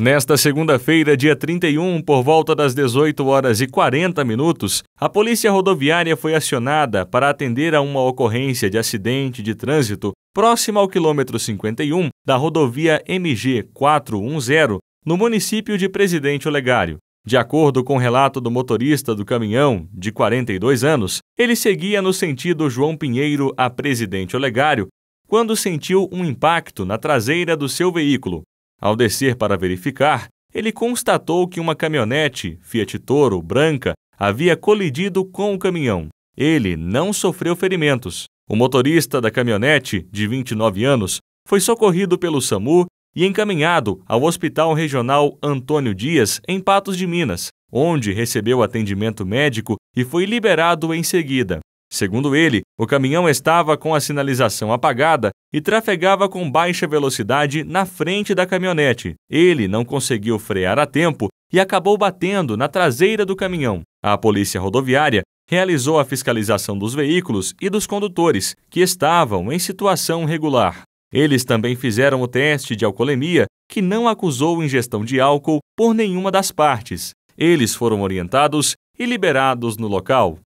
Nesta segunda-feira, dia 31, por volta das 18 horas e 40 minutos, a Polícia Rodoviária foi acionada para atender a uma ocorrência de acidente de trânsito próximo ao quilômetro 51 da rodovia MG 410, no município de Presidente Olegário. De acordo com o relato do motorista do caminhão, de 42 anos, ele seguia no sentido João Pinheiro a Presidente Olegário quando sentiu um impacto na traseira do seu veículo, ao descer para verificar, ele constatou que uma caminhonete, Fiat Toro, branca, havia colidido com o caminhão. Ele não sofreu ferimentos. O motorista da caminhonete, de 29 anos, foi socorrido pelo SAMU e encaminhado ao Hospital Regional Antônio Dias, em Patos de Minas, onde recebeu atendimento médico e foi liberado em seguida. Segundo ele, o caminhão estava com a sinalização apagada e trafegava com baixa velocidade na frente da caminhonete. Ele não conseguiu frear a tempo e acabou batendo na traseira do caminhão. A polícia rodoviária realizou a fiscalização dos veículos e dos condutores, que estavam em situação regular. Eles também fizeram o teste de alcoolemia, que não acusou ingestão de álcool por nenhuma das partes. Eles foram orientados e liberados no local.